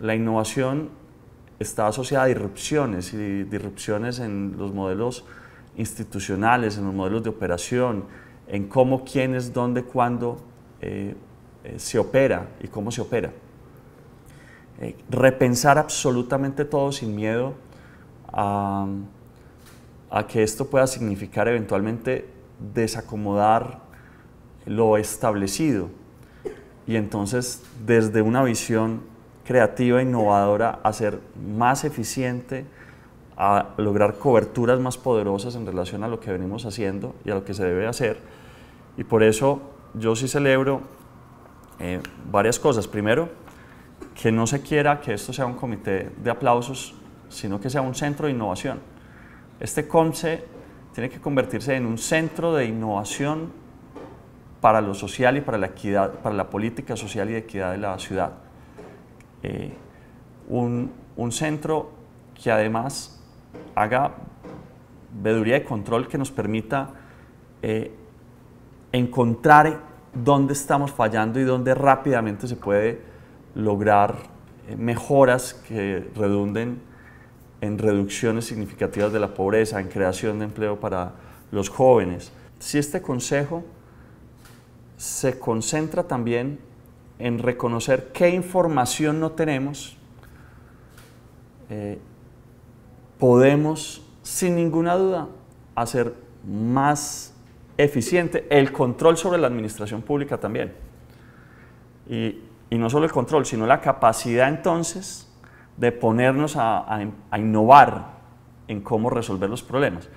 La innovación está asociada a disrupciones y disrupciones en los modelos institucionales, en los modelos de operación, en cómo, quiénes, dónde, cuándo eh, eh, se opera y cómo se opera. Eh, repensar absolutamente todo sin miedo a, a que esto pueda significar eventualmente desacomodar lo establecido y entonces desde una visión creativa, innovadora, a ser más eficiente, a lograr coberturas más poderosas en relación a lo que venimos haciendo y a lo que se debe hacer. Y por eso yo sí celebro eh, varias cosas. Primero, que no se quiera que esto sea un comité de aplausos, sino que sea un centro de innovación. Este conce tiene que convertirse en un centro de innovación para lo social y para la, equidad, para la política social y de equidad de la ciudad. Eh, un, un, centro que además haga veeduría y control que nos permita eh, encontrar dónde estamos fallando y dónde rápidamente se puede lograr eh, mejoras que redunden en reducciones significativas de la pobreza, en creación de empleo para los jóvenes. Si este consejo se concentra también en reconocer qué información no tenemos, eh, podemos sin ninguna duda hacer más eficiente el control sobre la administración pública también. Y, no solo el control, sino la capacidad entonces de ponernos a innovar en cómo resolver los problemas.